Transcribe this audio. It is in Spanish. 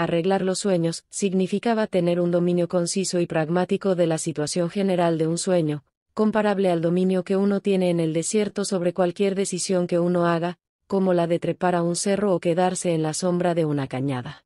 Arreglar los sueños significaba tener un dominio conciso y pragmático de la situación general de un sueño, comparable al dominio que uno tiene en el desierto sobre cualquier decisión que uno haga, como la de trepar a un cerro o quedarse en la sombra de una cañada.